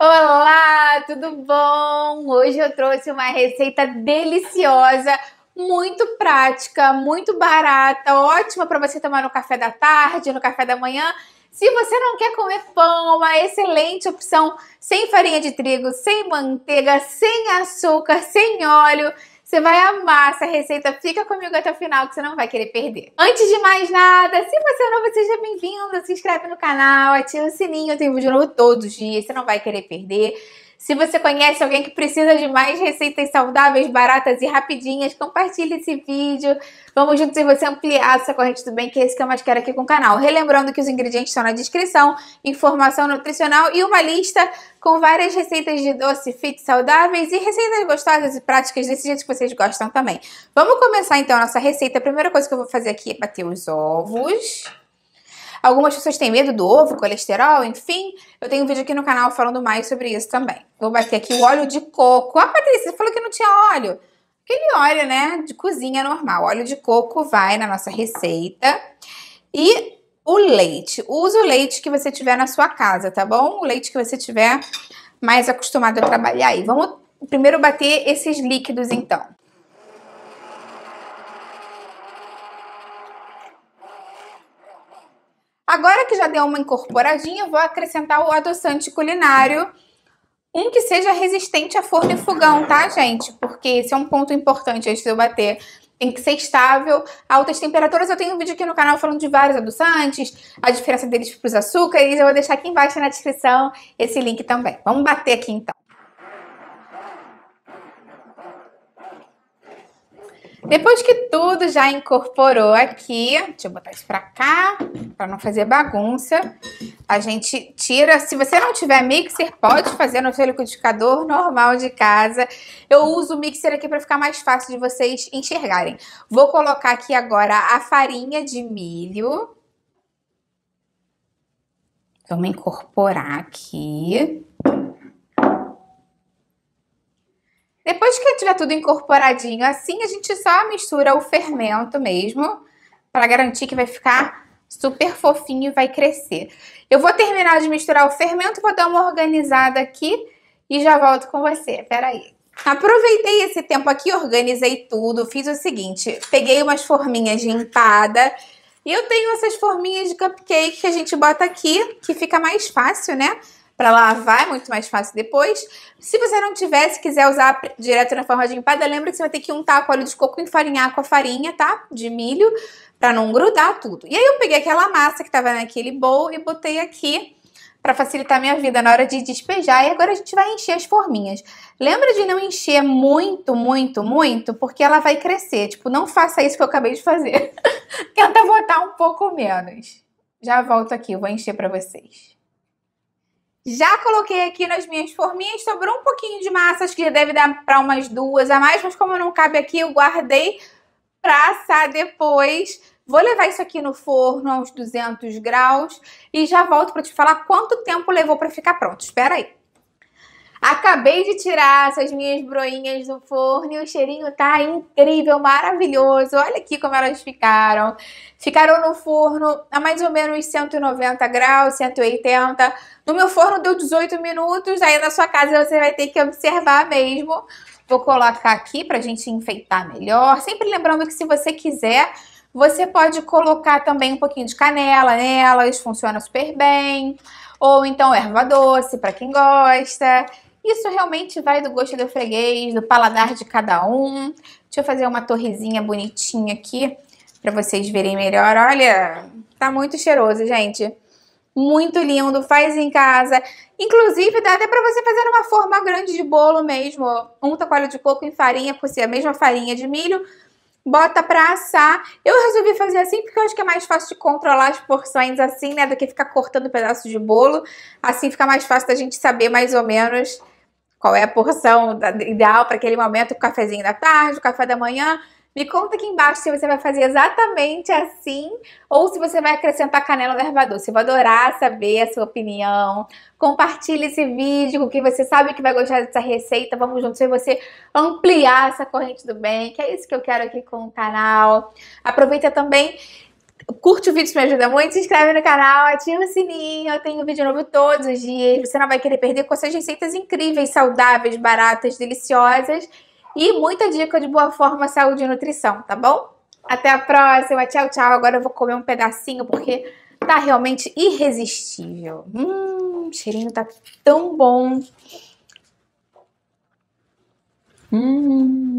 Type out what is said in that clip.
Olá, tudo bom? Hoje eu trouxe uma receita deliciosa, muito prática, muito barata, ótima para você tomar no café da tarde, no café da manhã. Se você não quer comer pão, é uma excelente opção sem farinha de trigo, sem manteiga, sem açúcar, sem óleo você vai amar essa receita, fica comigo até o final que você não vai querer perder. Antes de mais nada, se você é novo, seja bem-vindo, se inscreve no canal, ativa o sininho, Tem vídeo novo todos os dias, você não vai querer perder. Se você conhece alguém que precisa de mais receitas saudáveis, baratas e rapidinhas, compartilhe esse vídeo. Vamos juntos e você ampliar sua corrente do bem, que é esse que eu mais quero aqui com o canal. Relembrando que os ingredientes estão na descrição, informação nutricional e uma lista com várias receitas de doce fit saudáveis e receitas gostosas e práticas desse jeito que vocês gostam também. Vamos começar então a nossa receita. A primeira coisa que eu vou fazer aqui é bater os ovos. Algumas pessoas têm medo do ovo, colesterol, enfim. Eu tenho um vídeo aqui no canal falando mais sobre isso também. Vou bater aqui o óleo de coco. Ah, Patrícia, você falou que não tinha óleo. Aquele óleo, né, de cozinha normal. Óleo de coco vai na nossa receita. E o leite. Usa o leite que você tiver na sua casa, tá bom? O leite que você tiver mais acostumado a trabalhar aí. Vamos primeiro bater esses líquidos, então. Agora que já deu uma incorporadinha, vou acrescentar o adoçante culinário. Um que seja resistente a forno e fogão, tá, gente? Porque esse é um ponto importante antes de eu bater. Tem que ser estável, altas temperaturas. Eu tenho um vídeo aqui no canal falando de vários adoçantes, a diferença deles para os açúcares. Eu vou deixar aqui embaixo na descrição esse link também. Vamos bater aqui então. Depois que tudo já incorporou aqui, deixa eu botar isso pra cá, pra não fazer bagunça. A gente tira, se você não tiver mixer, pode fazer no seu liquidificador normal de casa. Eu uso o mixer aqui pra ficar mais fácil de vocês enxergarem. Vou colocar aqui agora a farinha de milho. Vamos incorporar aqui. Depois que tiver tudo incorporadinho assim, a gente só mistura o fermento mesmo, para garantir que vai ficar super fofinho e vai crescer. Eu vou terminar de misturar o fermento, vou dar uma organizada aqui e já volto com você. Peraí. Aproveitei esse tempo aqui, organizei tudo, fiz o seguinte, peguei umas forminhas de empada e eu tenho essas forminhas de cupcake que a gente bota aqui, que fica mais fácil, né? para lavar, é muito mais fácil depois. Se você não tivesse, quiser usar direto na forma de empada, lembra que você vai ter que untar com óleo de coco e enfarinhar com a farinha, tá? De milho, para não grudar tudo. E aí eu peguei aquela massa que tava naquele bowl e botei aqui para facilitar minha vida na hora de despejar. E agora a gente vai encher as forminhas. Lembra de não encher muito, muito, muito, porque ela vai crescer. Tipo, não faça isso que eu acabei de fazer. Tenta botar um pouco menos. Já volto aqui, eu vou encher para vocês. Já coloquei aqui nas minhas forminhas, sobrou um pouquinho de massa, acho que já deve dar para umas duas a mais, mas como não cabe aqui, eu guardei para assar depois. Vou levar isso aqui no forno a uns 200 graus e já volto para te falar quanto tempo levou para ficar pronto. Espera aí. Acabei de tirar essas minhas broinhas do forno e o cheirinho tá incrível, maravilhoso. Olha aqui como elas ficaram. Ficaram no forno a mais ou menos 190 graus, 180. No meu forno deu 18 minutos, aí na sua casa você vai ter que observar mesmo. Vou colocar aqui pra gente enfeitar melhor. Sempre lembrando que se você quiser, você pode colocar também um pouquinho de canela nelas, funciona super bem. Ou então erva doce, para quem gosta. Isso realmente vai do gosto do freguês, do paladar de cada um. Deixa eu fazer uma torrezinha bonitinha aqui para vocês verem melhor. Olha, tá muito cheiroso, gente. Muito lindo, faz em casa. Inclusive, dá até para você fazer uma forma grande de bolo mesmo. Unta coalho de coco em farinha, por ser a mesma farinha de milho, bota pra assar. Eu resolvi fazer assim porque eu acho que é mais fácil de controlar as porções assim, né? Do que ficar cortando pedaços de bolo. Assim fica mais fácil da gente saber mais ou menos qual é a porção ideal para aquele momento, o cafezinho da tarde, o café da manhã. Me conta aqui embaixo se você vai fazer exatamente assim ou se você vai acrescentar canela no erva doce. Eu vou adorar saber a sua opinião. Compartilhe esse vídeo com quem você sabe que vai gostar dessa receita. Vamos juntos ver você ampliar essa corrente do bem, que é isso que eu quero aqui com o canal. Aproveita também Curte o vídeo, isso me ajuda muito, se inscreve no canal, ativa o sininho, eu tenho vídeo novo todos os dias, você não vai querer perder com essas receitas incríveis, saudáveis, baratas, deliciosas e muita dica de boa forma, saúde e nutrição, tá bom? Até a próxima, tchau, tchau, agora eu vou comer um pedacinho porque tá realmente irresistível. Hum, o cheirinho tá tão bom. Hum.